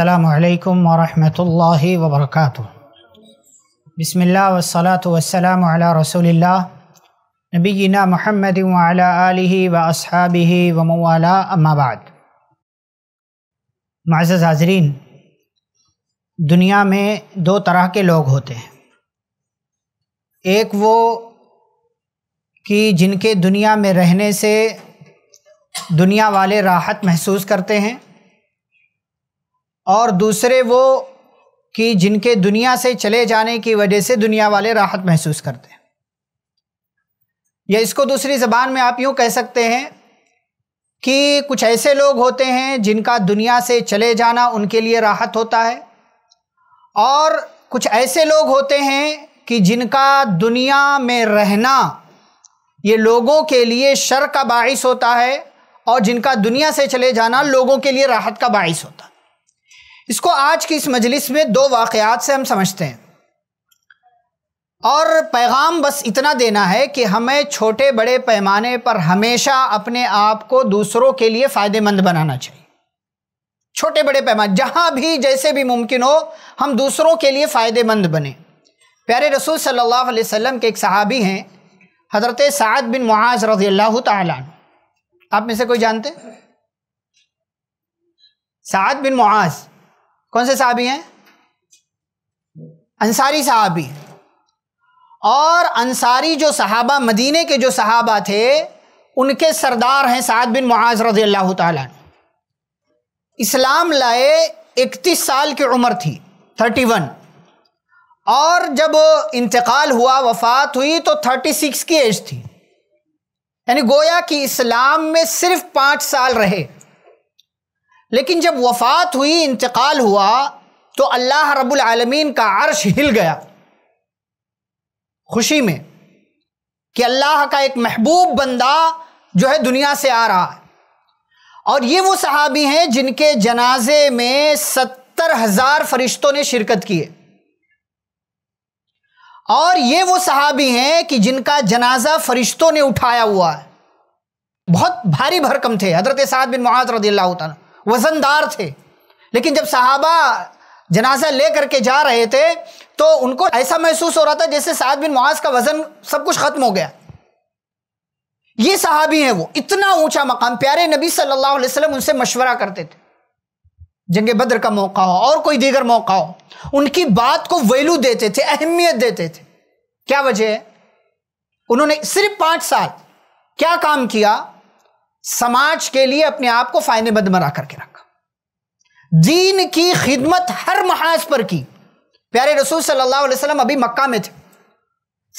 अल्लाम वरहमतुल्लाहि वबरकातु बिस्मिल्लाह वसलात वसलाम अला रसूलिल्लाह नबीना महमद वाला आलिहि व असहाबिहि व मवाला अम्माबाद माज़ हाजरीन दुनिया में दो तरह के लोग होते हैं एक वो कि जिनके दुनिया में रहने से दुनिया वाले राहत महसूस करते हैं और दूसरे वो कि जिनके दुनिया से चले जाने की वजह से दुनिया वाले राहत महसूस करते हैं या इसको दूसरी ज़बान में आप यूँ कह सकते हैं कि कुछ ऐसे लोग होते हैं जिनका दुनिया से चले जाना उनके लिए राहत होता है और कुछ ऐसे लोग होते हैं कि जिनका दुनिया में रहना ये लोगों के लिए शर का बाइस होता है और जिनका दुनिया से चले जाना लोगों के लिए राहत का बाइस होता है इसको आज की इस मजलिस में दो वाक़ात से हम समझते हैं और पैगाम बस इतना देना है कि हमें छोटे बड़े पैमाने पर हमेशा अपने आप को दूसरों के लिए फ़ायदेमंद बनाना चाहिए छोटे बड़े पैमाने जहाँ भी जैसे भी मुमकिन हो हम दूसरों के लिए फ़ायदेमंद बने प्यारे रसूल सल्लल्लाहु अलैहि वसल्लम के एक सहाबी हैं हज़रत साद बिन मुआज़ रजी अल्लाह आप में से कोई जानते साद बिन मुआज़ कौन से साहबी हैं अंसारी साहबी और अंसारी जो सहाबा मदीने के जो सहाबा थे उनके सरदार हैं साद बिन मुआज रजी अल्लाह इस्लाम लाए इकतीस साल की उम्र थी थर्टी वन और जब इंतकाल हुआ वफात हुई तो थर्टी सिक्स की एज थी यानी गोया कि इस्लाम में सिर्फ पाँच साल रहे लेकिन जब वफ़ात हुई इंतकाल हुआ तो अल्लाह रब्बुल आलमीन का अर्श हिल गया खुशी में कि अल्लाह का एक महबूब बंदा जो है दुनिया से आ रहा है और ये वो सहाबी हैं जिनके जनाजे में सत्तर हज़ार फरिश्तों ने शिरकत की है और ये वो सहाबी हैं कि जिनका जनाजा फरिश्तों ने उठाया हुआ है बहुत भारी भरकम थे हजरत साद बिन महात रदी अल्लाह वजनदार थे लेकिन जब सहाबा जनाजा ले करके जा रहे थे तो उनको ऐसा महसूस हो रहा था जैसे साद बिन मुआज का वजन सब कुछ खत्म हो गया ये सहाबी हैं वो इतना ऊंचा मकाम प्यारे नबी सल्लल्लाहु अलैहि वसल्लम उनसे मशवरा करते थे जंग बद्र का मौका हो और कोई दीगर मौका हो उनकी बात को वैल्यू देते थे अहमियत देते थे क्या वजह है उन्होंने सिर्फ पांच साल क्या काम किया समाज के लिए अपने आप को फायदेमंद बना करके रखा दीन की खिदमत हर महाज पर की प्यारे रसूल सल्लल्लाहु अलैहि वसल्लम अभी मक्का में थे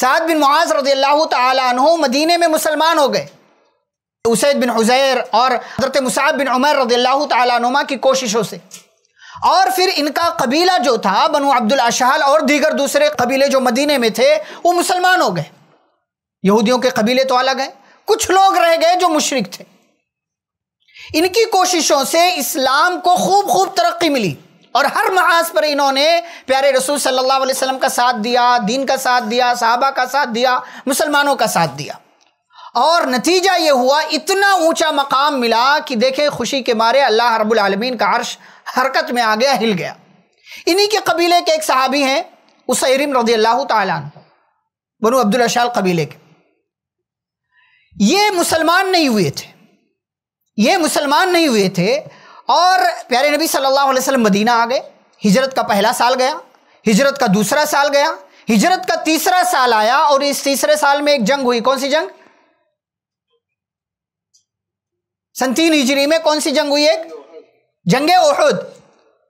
साद बिन मुआज रजी अल्लाह तहों मदीने में मुसलमान हो गए उसैद बिन उजैर और हजरत मुसाब बिन उमर रजी अल्लाह तहों की कोशिशों से और फिर इनका कबीला जो था बनु अब्दुल अशहल और दीगर दूसरे कबीले जो मदीने में थे वो मुसलमान हो गए यहूदियों के कबीले तो अलग हैं कुछ लोग रह गए जो मुशरक थे इनकी कोशिशों से इस्लाम को खूब खूब तरक्की मिली और हर महाज पर इन्होंने प्यारे रसूल सल्लल्लाहु अलैहि वसल्लम का साथ दिया दीन का साथ दिया साहबा का साथ दिया मुसलमानों का साथ दिया और नतीजा ये हुआ इतना ऊंचा मकाम मिला कि देखे खुशी के मारे अल्लाह रब्बुल आलमीन का अर्श हरकत में आ गया हिल गया इन्हीं के कबीले के एक सहाबी हैं उसरिम रजी अल्लाह तन बनू अब्दुल अशाल कबीले के ये मुसलमान नहीं हुए थे ये मुसलमान नहीं हुए थे और प्यारे नबी सल्लल्लाहु अलैहि वसल्लम मदीना आ गए हिजरत का पहला साल गया हिजरत का दूसरा साल गया हिजरत का तीसरा साल आया और इस तीसरे साल में एक जंग हुई कौन सी जंग सन हिजरी में कौन सी जंग हुई एक जंग ओहद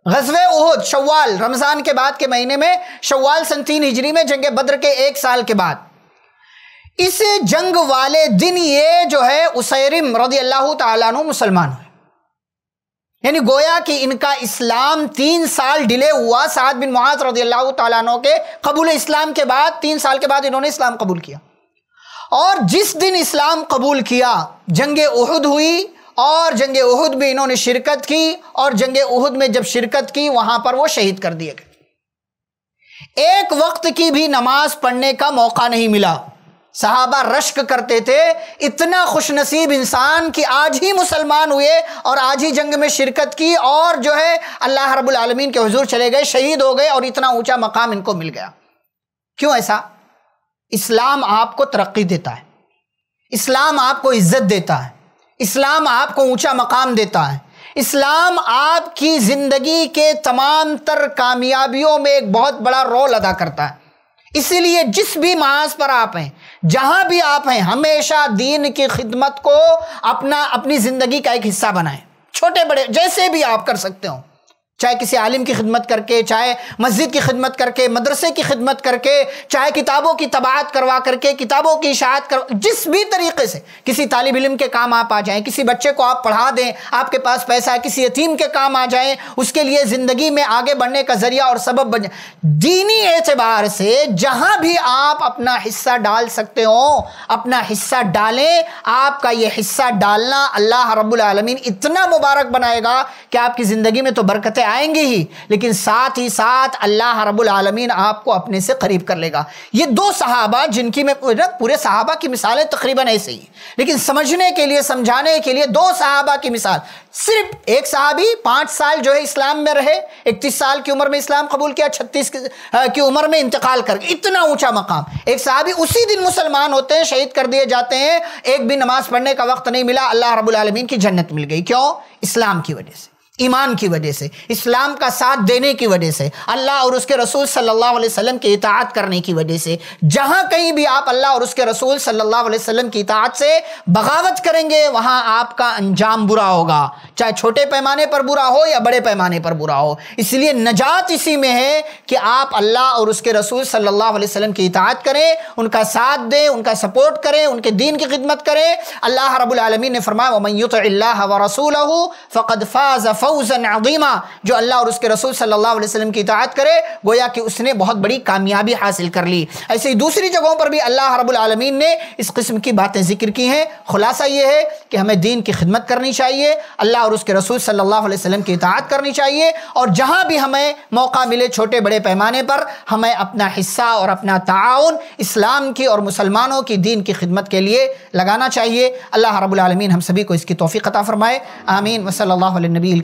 गजवे ओहद शव्वाल रमज़ान के बाद के महीने में शव्वाल सन हिजरी में जंग बद्र के एक साल के बाद इस जंग वाले दिन ये जो है उसैरिम रदी अल्लाह तु मुसलमान हुए यानी गोया कि इनका इस्लाम तीन साल डिले हुआ साद बिन मुआज रदी अल्लाह तु के कबूल इस्लाम के बाद तीन साल के बाद इन्होंने इस्लाम कबूल किया और जिस दिन इस्लाम कबूल किया जंग उहद हुई और जंग उहद में इन्होंने शिरकत की और जंग उहद में जब शिरकत की वहां पर वो शहीद कर दिए गए एक वक्त की भी नमाज पढ़ने का मौका नहीं मिला सहाबा रश्क करते थे इतना खुशनसीब इंसान कि आज ही मुसलमान हुए और आज ही जंग में शिरकत की और जो है अल्लाह रब्बुल आलमीन के हजूर चले गए शहीद हो गए और इतना ऊंचा मकाम इनको मिल गया क्यों ऐसा इस्लाम आपको तरक्की देता है इस्लाम आपको इज्जत देता है इस्लाम आपको ऊंचा मकाम देता है इस्लाम आपकी ज़िंदगी के तमाम तर कामयाबियों में एक बहुत बड़ा रोल अदा करता है इसीलिए जिस भी मास पर आप हैं जहां भी आप हैं हमेशा दीन की खिदमत को अपना अपनी जिंदगी का एक हिस्सा बनाएं छोटे बड़े जैसे भी आप कर सकते हो चाहे किसी आलिम की खिदमत करके चाहे मस्जिद की खिदमत करके मदरसे की खिदमत करके चाहे किताबों की तबाहत करवा करके किताबों की इशात कर जिस भी तरीके से किसी तालब इलम के काम आप आ जाएं किसी बच्चे को आप पढ़ा दें आपके पास पैसा है किसी यतीम के काम आ जाएं उसके लिए ज़िंदगी में आगे बढ़ने का ज़रिया और सबब बन दीनी एतबार से जहाँ भी आप अपना हिस्सा डाल सकते हो अपना हिस्सा डालें आपका यह हिस्सा डालना अल्लाह रबालमीन इतना मुबारक बनाएगा कि आपकी ज़िंदगी में तो बरकतें आएंगे ही लेकिन साथ ही साथ अल्लाह रब्बुल आलमीन आपको अपने से करीब कर लेगा ये दो सहाबा जिनकी मैं पूरे सहाबा की मिसालें तकरीबन ऐसे ही लेकिन समझने के लिए समझाने के लिए दो सहाबा की मिसाल सिर्फ एक सहाबी पाँच साल जो है इस्लाम में रहे इकतीस साल की उम्र में इस्लाम कबूल किया छत्तीस की उम्र में इंतकाल कर इतना ऊँचा मकाम एक सहाबी उसी दिन मुसलमान होते हैं शहीद कर दिए जाते हैं एक भी नमाज पढ़ने का वक्त नहीं मिला अल्लाह आलमीन की जन्नत मिल गई क्यों इस्लाम की वजह से ईमान की वजह से इस्लाम का साथ देने की वजह से अल्लाह और उसके रसूल सल्लल्लाहु अलैहि वसल्लम की इतात करने की वजह से जहां कहीं भी आप अल्लाह और उसके रसूल सल्लल्लाहु अलैहि वसल्लम की इतात से बगावत करेंगे वहां आपका अंजाम बुरा होगा चाहे छोटे पैमाने पर बुरा हो या बड़े पैमाने पर बुरा हो इसलिए नजात इसी में है कि आप अल्लाह और उसके रसूल सल्लल्लाहु अलैहि वसल्लम की इतात करें उनका साथ दें उनका सपोर्ट करें उनके दीन की खिदमत करें अल्लाह रबुलमी ने फरमाया वमयुत व रसूल फ़कद फ़ाज़ फ़ौज़न अदीमा जो अल्लाह और उसके रसूल सल्लल्लाहु अलैहि वसल्लम की इतात करे गोया कि उसने बहुत बड़ी कामयाबी हासिल कर ली ऐसे ही दूसरी जगहों पर भी अल्लाह रबालमीन ने इस किस्म की बातें जिक्र की हैं खुलासा ये है कि हमें दीन की खिदमत करनी चाहिए अल्लाह और उसके रसूल सल्ला वसलम की इतात करनी चाहिए और जहाँ भी हमें मौका मिले छोटे बड़े पैमाने पर हमें अपना हिस्सा और अपना ताउन इस्लाम की और मुसलमानों की दीन की खिदमत के लिए लगाना चाहिए अल्लाह रबालमीन हम सभी को इसकी तोफ़ी क़ा फ़रमाए आमीन वसल नबी